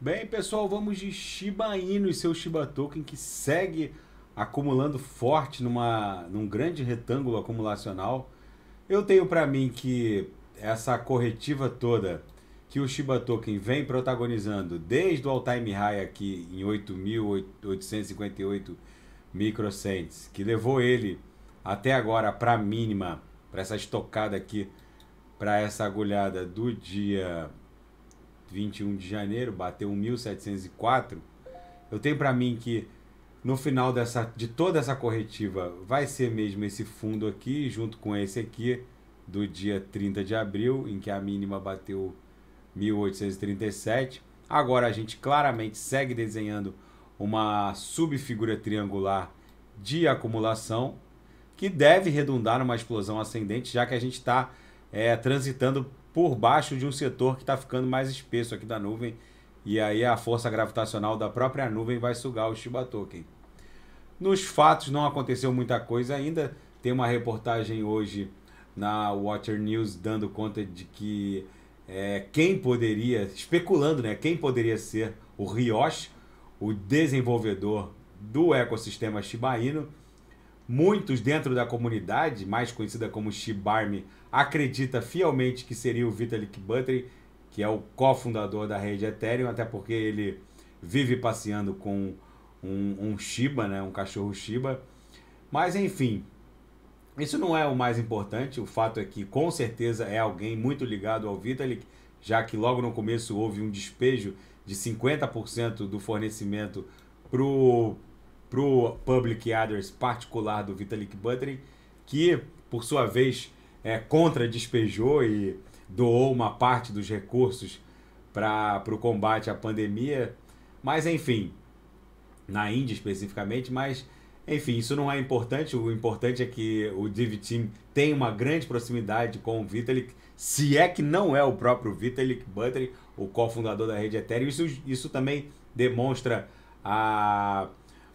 Bem, pessoal, vamos de Shiba Inu e seu Shiba Token que segue acumulando forte numa, num grande retângulo acumulacional. Eu tenho para mim que essa corretiva toda que o Shiba Token vem protagonizando desde o all-time high aqui em 8.858 microcents, que levou ele até agora para a mínima, para essa estocada aqui, para essa agulhada do dia 21 de janeiro, bateu 1.704. Eu tenho para mim que no final dessa, de toda essa corretiva vai ser mesmo esse fundo aqui, junto com esse aqui, do dia 30 de abril, em que a mínima bateu 1837. Agora a gente claramente segue desenhando uma subfigura triangular de acumulação que deve redundar numa explosão ascendente, já que a gente está é, transitando por baixo de um setor que está ficando mais espesso aqui da nuvem. E aí a força gravitacional da própria nuvem vai sugar o Shiba Token. Nos fatos não aconteceu muita coisa ainda. Tem uma reportagem hoje na Watcher News dando conta de que é, quem poderia, especulando, né, quem poderia ser o Riosh, o desenvolvedor do ecossistema Shiba Inu, Muitos dentro da comunidade, mais conhecida como Shibarmy, acredita fielmente que seria o Vitalik Buterin, que é o cofundador da rede Ethereum, até porque ele vive passeando com um, um Shiba, né, um cachorro Shiba. Mas enfim, isso não é o mais importante. O fato é que com certeza é alguém muito ligado ao Vitalik, já que logo no começo houve um despejo de 50% do fornecimento para o para o public address particular do Vitalik Buterin, que, por sua vez, é, contra despejou e doou uma parte dos recursos para o combate à pandemia. Mas, enfim, na Índia especificamente, mas enfim, isso não é importante. O importante é que o Div Team tem uma grande proximidade com o Vitalik, se é que não é o próprio Vitalik Buterin, o cofundador da rede Ethereum. Isso, isso também demonstra a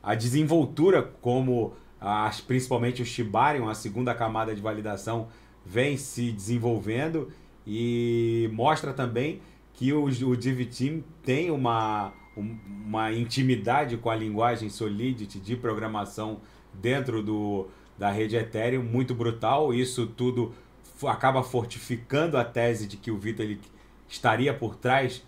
a desenvoltura como as, principalmente o Shibarium, a segunda camada de validação, vem se desenvolvendo e mostra também que o, o DivTeam tem uma, uma intimidade com a linguagem Solidity de programação dentro do, da rede Ethereum muito brutal. Isso tudo acaba fortificando a tese de que o Vitalik estaria por trás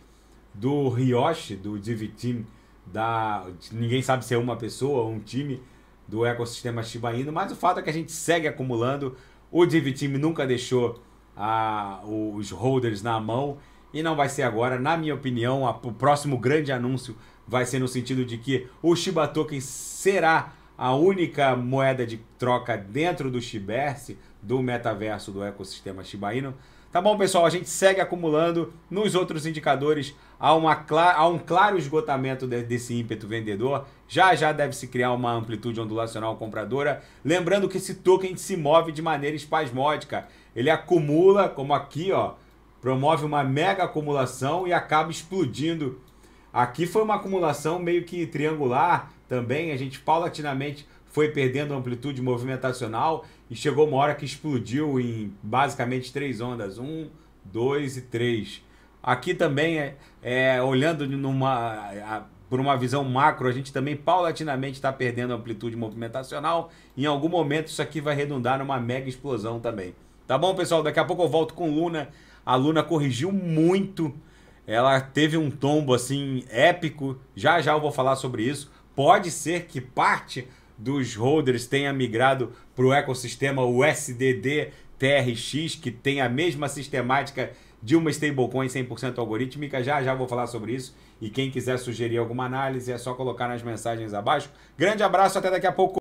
do Ryoshi, do DivTeam, da. Ninguém sabe se é uma pessoa ou um time do ecossistema Shiba Inu, mas o fato é que a gente segue acumulando. O Div Team nunca deixou a, os holders na mão e não vai ser agora. Na minha opinião, a, o próximo grande anúncio vai ser no sentido de que o Shiba Token será a única moeda de troca dentro do Shiberse, do metaverso do ecossistema Shiba Inu. Tá bom, pessoal? A gente segue acumulando nos outros indicadores. Há, uma, há um claro esgotamento de, desse ímpeto vendedor. Já já deve se criar uma amplitude ondulacional compradora. Lembrando que esse token se move de maneira espasmódica. Ele acumula, como aqui, ó, promove uma mega acumulação e acaba explodindo. Aqui foi uma acumulação meio que triangular também. A gente paulatinamente foi perdendo amplitude movimentacional e chegou uma hora que explodiu em basicamente três ondas: um, dois e três. Aqui também, é, é olhando numa, a, por uma visão macro, a gente também paulatinamente está perdendo amplitude movimentacional. Em algum momento, isso aqui vai redundar numa mega explosão também. Tá bom, pessoal? Daqui a pouco eu volto com Luna. A Luna corrigiu muito. Ela teve um tombo assim épico. Já já eu vou falar sobre isso. Pode ser que parte dos holders tenha migrado para o ecossistema USDD TRX, que tem a mesma sistemática de uma stablecoin 100% algorítmica. Já já vou falar sobre isso. E quem quiser sugerir alguma análise é só colocar nas mensagens abaixo. Grande abraço, até daqui a pouco.